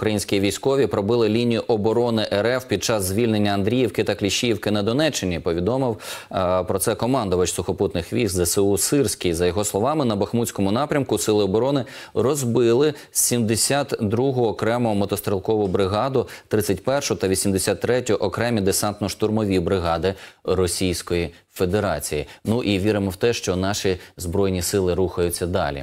Українські військові пробили лінію оборони РФ під час звільнення Андріївки та Кліщіївки на Донеччині. Повідомив е, про це командувач сухопутних військ ЗСУ Сирський. За його словами, на Бахмутському напрямку сили оборони розбили 72-го окрему мотострілкову бригаду, 31-ту та 83-ю окремі десантно-штурмові бригади Російської Федерації. Ну і віримо в те, що наші збройні сили рухаються далі.